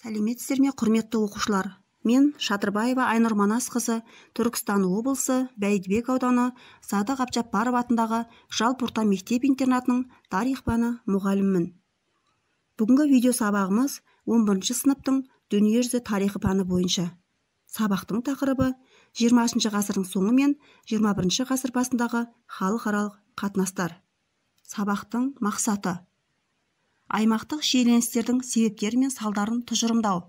сәлеметсіздер ме құрметті оқушылар мен шатырбаева айнұр манасқызы түркістан облысы бәйдібек ауданы садық әбжаппаров атындағы жалпы орта мектеп интернатының тарих пәні мұғалімімін бүгінгі видео сабағымыз 11 сыныптың дүниежүзі тарихы пәні бойынша сабақтың тақырыбы 20 ғасырдың соңы мен 21 ғасыр басындағы халықаралық қатынастар сабақтың мақсаты аймақтық шиеленістердің себептері мен салдарын тұжырымдау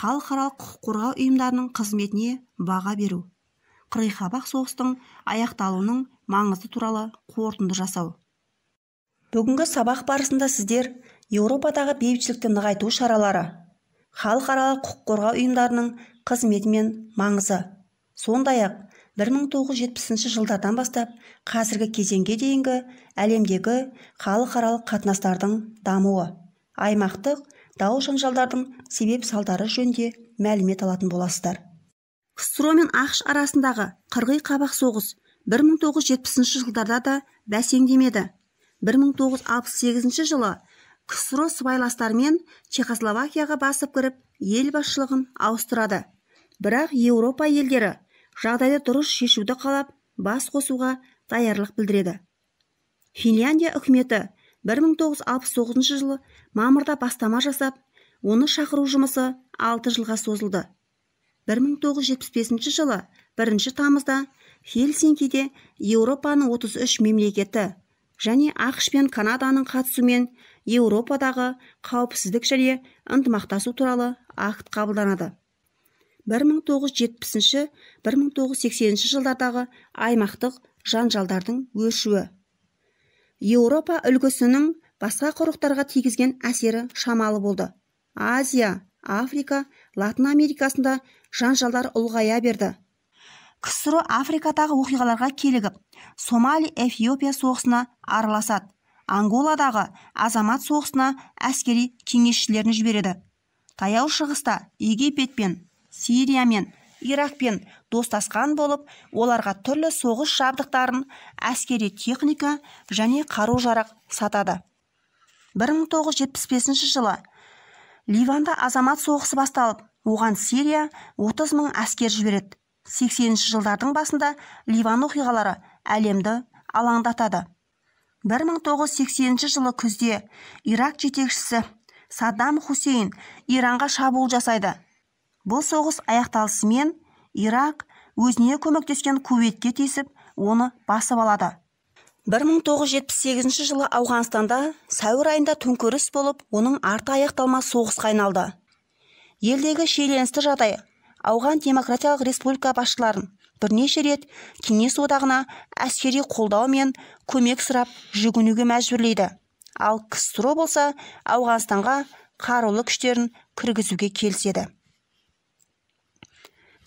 халықаралық құқық қорғау ұйымдарының қызметіне баға беру қырғиқабақ соғыстың аяқталуының маңызы туралы қорытынды жасау бүгінгі сабақ барысында сіздер еуропадағы бейбітшілікті нығайту шаралары халықаралық құқық қорғау ұйымдарының қызметі мен маңызы сондай ақ 1970 жылдардан бастап қазіргі кезеңге дейінгі әлемдегі халықаралық қатынастардың дамуы аймақтық дау жанжалдардың себеп салдары жөнінде мәлімет алатын боласыздар ксро мен ақш арасындағы қырғи қабақ соғыс 1970 жылдарда да бәсеңдемеді 1968 жылы ксро сыбайластарымен чехословакияға басып кіріп ел басшылығын ауыстырады бірақ еуропа елдері жағдайды дұрыс шешуді қалап бас қосуға даярлық білдіреді финляндия үкіметі 1969 жылы мамырда бастама жасап оны шақыру жұмысы 6 жылға созылды 1975 жылы 1 тамызда хельсинкиде еуропаның 33 мемлекеті және ақш пен канаданың қатысуымен еуропадағы қауіпсіздік және ынтымақтасу туралы акт қабылданады 1970-1980 жылдардағы аймақтық жанжалдардың өршуі еуропа үлгісінің басқа құрықтарға тигізген әсері шамалы болды азия африка латын америкасында жанжалдар ұлғая берді ксро африкадағы оқиғаларға келігіп сомали эфиопия соғысына араласады анголадағы азамат соғысына әскери кеңесшілерін жібереді таяу шығыста египет пен сириямен иракпен достасқан болып оларға түрлі соғыс жабдықтарын әскери техника және қару жарақ сатады 1975 жылы ливанда азамат соғысы басталып оған сирия 30 мың әскер жібереді 80 жылдардың басында ливан оқиғалары әлемді алаңдатады 1980 жылы күзде ирак жетекшісі саддам хусейн иранға шабуыл жасайды бұл соғыс аяқталысымен ирак өзіне көмектескен кувейтке тиісіп оны басып алады 1978 жылы ауғанстанда сәуір айында төңкеріс болып оның арты аяқталмас соғысқа айналды елдегі шиеленісті жағдай ауған демократиялық республика басшыларын бірнеше рет кеңес одағына әскери қолдау мен көмек сұрап жүгінуге мәжбүрлейді ал ксро болса ауғанстанға қарулы күштерін кіргізуге келіседі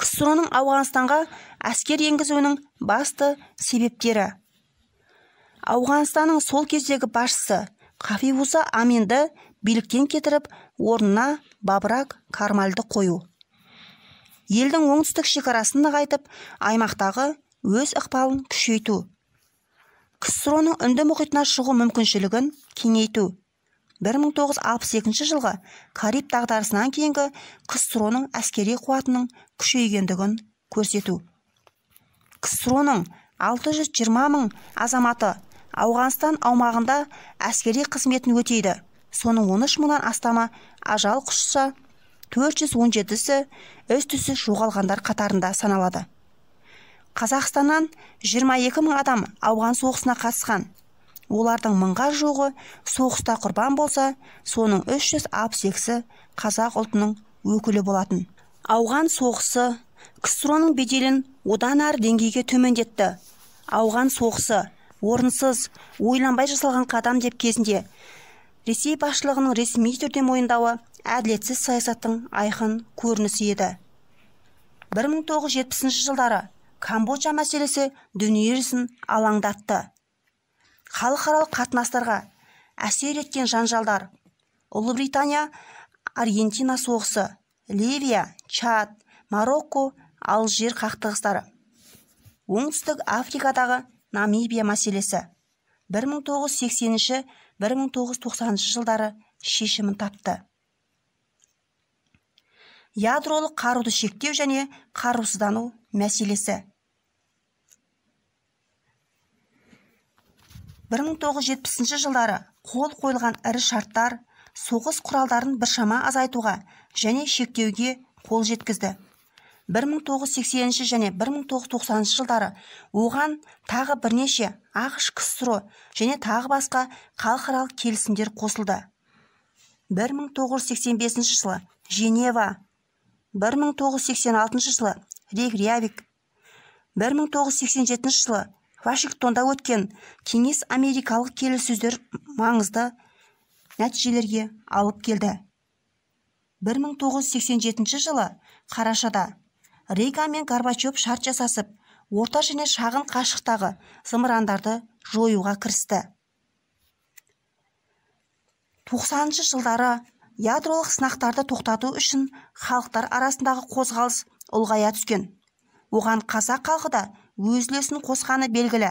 ксро ауғанстанға әскер енгізуінің басты себептері ауғанстанның сол кездегі басшысы хафиуза аменді биліктен кетіріп орнына бабрак кармалды қою елдің оңтүстік шекарасын нығайтып аймақтағы өз ықпалын күшейту ксро ның үнді мұхитына шығу мүмкіншілігін кеңейту 1962 жылғы кариб дағдарысынан кейінгі ксро ның әскери қуатының күшейгендігін көрсету ксро ның 620 мың азаматы ауғанстан аумағында әскери қызметін өтейді соның 13 мыңнан астамы ажал құшса 417-сі із түзсіз жоғалғандар қатарында саналады қазақстаннан 22 мың адам ауған соғысына қатысқан олардың мыңға жуығы соғыста құрбан болса соның 368-і қазақ ұлтының өкілі болатын ауған соғысы ксро беделін одан әрі деңгейге төмендетті ауған соғысы орынсыз ойланбай жасалған қадам деп кезінде ресей басшылығының ресми түрде мойындауы әділетсіз саясаттың айқын көрінісі еді 1970 жылдары камбоджа мәселесі дүниежүзін алаңдатты халықаралық қатынастарға әсер еткен жанжалдар ұлыбритания аргентина соғысы ливия чад марокко алжир қақтығыстары оңтүстік африкадағы намибия мәселесі 1980-1990 жылдары шешімін тапты ядролық қаруды шектеу және қарусыздану мәселесі 1970 мың жылдары қол қойылған ірі шарттар соғыс құралдарын біршама азайтуға және шектеуге қол жеткізді 1980 және 1990 жылдары оған тағы бірнеше ақш ксро және тағы басқа халықаралық келісімдер қосылды 1985 жылы женева 1986 жылы сексен 1987 жылы вашингтонда өткен кеңес америкалық келіссөздер маңызды нәтижелерге алып келді 1987 жылы қарашада рейган мен горбачев шарт жасасып орта және шағын қашықтағы зымырандарды жоюға кірісті 90 жылдары ядролық сынақтарды тоқтату үшін халықтар арасындағы қозғалыс ұлғая түскен оған қазақ халқы да өз үлесін қосқаны белгілі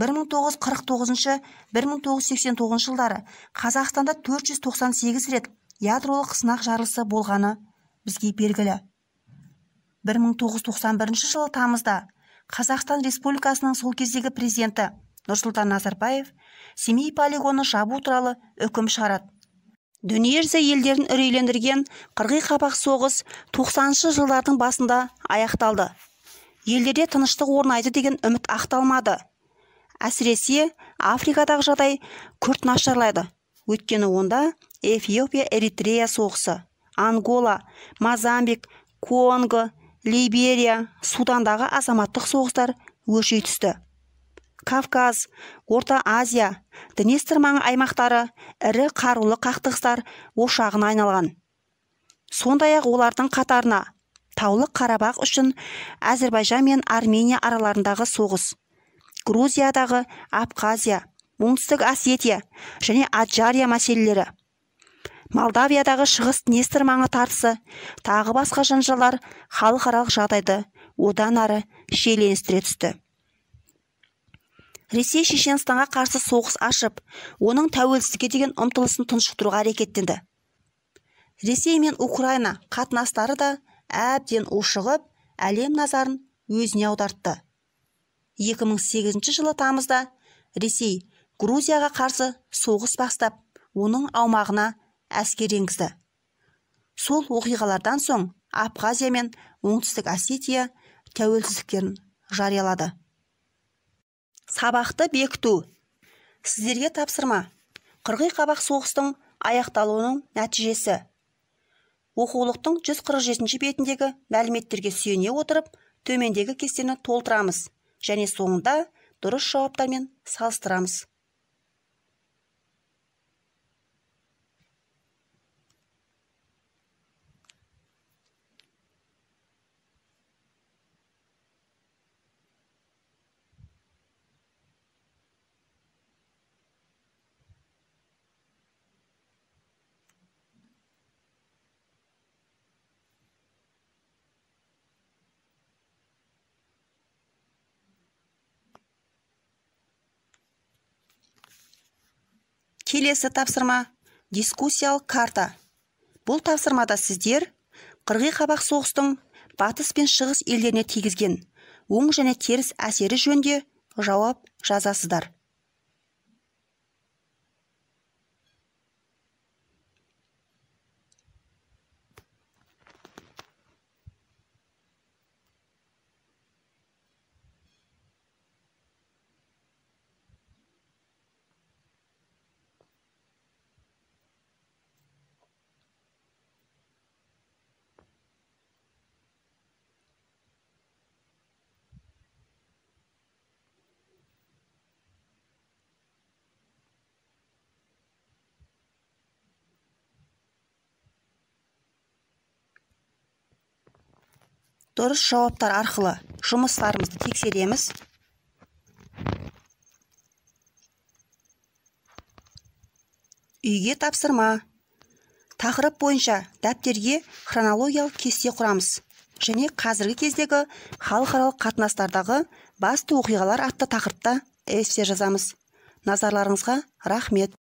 1949-1989 жылдары Қазақстанда 498 рет ядролық сынақ жарылысы болғаны бізге белгілі 1991 жылы тамызда Қазақстан Республикасының сол кездегі президенті Нұрсұлтан Назарбаев Семей полигоны жабу туралы үкім шығарады дүниежүзі елдерін үрейлендірген қырғи қабақ соғыс 90 жылдардың басында аяқталды елдерде тыныштық орнайды деген үміт ақталмады әсіресе африкадағы жағдай күрт нашарлайды өйткені онда эфиопия эритрея соғысы ангола Мазамбик, конго либерия судандағы азаматтық соғыстар өрши түсті кавказ орта азия днестр маңы аймақтары ірі қарулы қақтығыстар ошағына айналған сондай ақ олардың қатарына таулы қарабақ үшін әзірбайжан мен армения араларындағы соғыс грузиядағы абхазия оңтүстік осетия және аджария мәселелері молдавиядағы шығыс днестр маңы тартысы тағы басқа жанжалдар халықаралық жағдайды одан ары шиеленістіре түсті ресей шешенстанға қарсы соғыс ашып оның тәуелсіздікке деген ұмтылысын тұншықтыруға әрекеттенді ресей мен украина қатынастары да әбден ушығып әлем назарын өзіне аудартты 2008 жылы тамызда ресей грузияға қарсы соғыс бастап оның аумағына әскер енгізді сол оқиғалардан соң абхазия мен оңтүстік осетия тәуелсіздіктерін жариялады сабақты бекіту сіздерге тапсырма қырғи қабақ соғыстың аяқталуының нәтижесі оқулықтың 147 бетіндегі мәліметтерге сүйене отырып төмендегі кестені толтырамыз және соңында дұрыс жауаптармен салыстырамыз келесі тапсырма дискуссиялық карта бұл тапсырмада сіздер қырғи қабақ соғыстың батыс пен шығыс елдеріне тигізген оң және теріс әсері жөнінде жауап жазасыздар дұрыс жауаптар арқылы жұмыстарымызды тексереміз үйге тапсырма тақырып бойынша дәптерге хронологиялық кесте құрамыз және қазіргі кездегі халықаралық қатынастардағы басты оқиғалар атты тақырыпта эссе жазамыз назарларыңызға рахмет